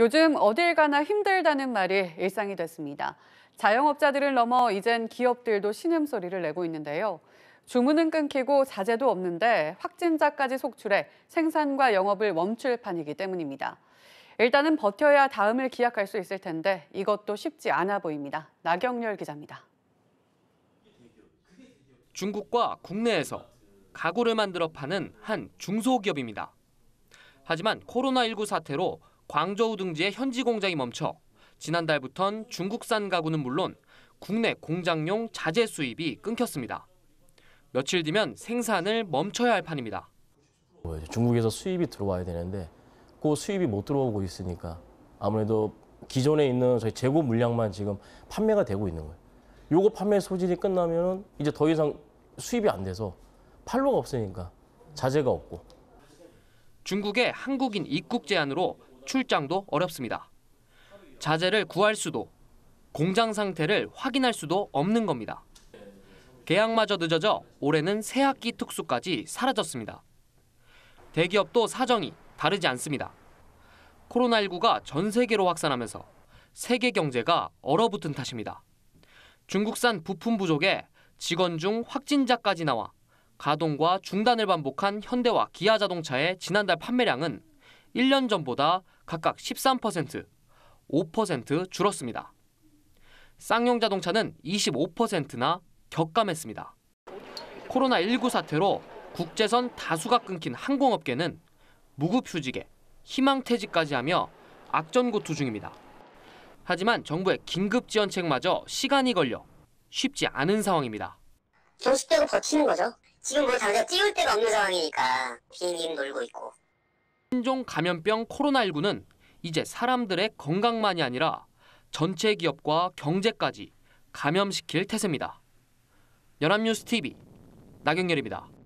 요즘 어딜 가나 힘들다는 말이 일상이 됐습니다. 자영업자들을 넘어 이젠 기업들도 신음소리를 내고 있는데요. 주문은 끊기고 자재도 없는데 확진자까지 속출해 생산과 영업을 멈출 판이기 때문입니다. 일단은 버텨야 다음을 기약할 수 있을 텐데 이것도 쉽지 않아 보입니다. 나경렬 기자입니다. 중국과 국내에서 가구를 만들어 파는 한 중소기업입니다. 하지만 코로나19 사태로 광저우 등지의 현지 공장이 멈춰 지난달부턴 중국산 가구는 물론 국내 공장용 자재 수입이 끊겼습니다. 며칠 뒤면 생산을 멈춰야 할 판입니다. 뭐 중국에서 수입이 들어와야 되는데 그 수입이 못 들어오고 있으니까 아무래도 기존에 있는 저희 재고 물량만 지금 판매가 되고 있는 거예요. 요거 판매 소진이 끝나면 이제 더 이상 수입이 안 돼서 팔로가 없으니까 자재가 없고. 중국의 한국인 입국 제한으로 출장도 어렵습니다. 자재를 구할 수도, 공장 상태를 확인할 수도 없는 겁니다. 계약마저 늦어져 올해는 새학기 특수까지 사라졌습니다. 대기업도 사정이 다르지 않습니다. 코로나19가 전 세계로 확산하면서 세계 경제가 얼어붙은 탓입니다. 중국산 부품 부족에 직원 중 확진자까지 나와 가동과 중단을 반복한 현대와 기아 자동차의 지난달 판매량은 1년 전보다 각각 13%, 5% 줄었습니다. 쌍용 자동차는 25%나 격감했습니다. 코로나19 사태로 국제선 다수가 끊긴 항공업계는 무급휴직에 희망퇴직까지 하며 악전고투 중입니다. 하지만 정부의 긴급 지원책마저 시간이 걸려 쉽지 않은 상황입니다. 교수 빼고 버티는 거죠. 지금 뭐 당장 띄울 데가 없는 상황이니까 비행기 놀고 있고 신종 감염병 코로나19는 이제 사람들의 건강만이 아니라 전체 기업과 경제까지 감염시킬 태세입니다. 연합뉴스 TV 나경렬입니다.